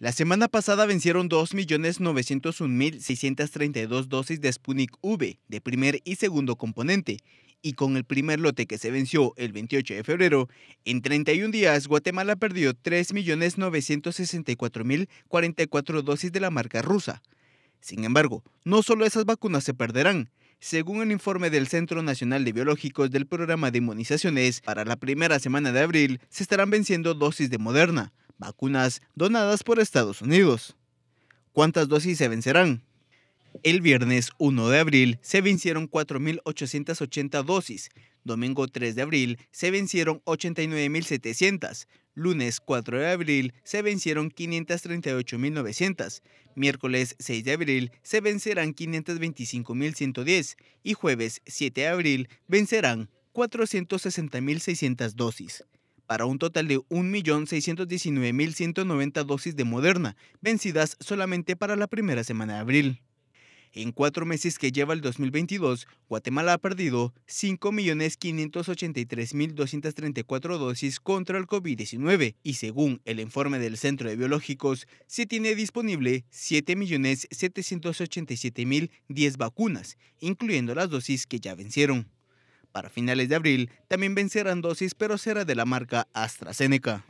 La semana pasada vencieron 2.901.632 dosis de Sputnik V de primer y segundo componente. Y con el primer lote que se venció el 28 de febrero, en 31 días Guatemala perdió 3.964.044 dosis de la marca rusa. Sin embargo, no solo esas vacunas se perderán, según el informe del Centro Nacional de Biológicos del Programa de Inmunizaciones, para la primera semana de abril se estarán venciendo dosis de Moderna, vacunas donadas por Estados Unidos. ¿Cuántas dosis se vencerán? El viernes 1 de abril se vencieron 4.880 dosis, domingo 3 de abril se vencieron 89.700, lunes 4 de abril se vencieron 538.900, miércoles 6 de abril se vencerán 525.110 y jueves 7 de abril vencerán 460.600 dosis para un total de 1.619.190 dosis de Moderna, vencidas solamente para la primera semana de abril. En cuatro meses que lleva el 2022, Guatemala ha perdido 5.583.234 dosis contra el COVID-19 y según el informe del Centro de Biológicos, se tiene disponible 7.787.010 vacunas, incluyendo las dosis que ya vencieron. Para finales de abril también vencerán dosis, pero será de la marca AstraZeneca.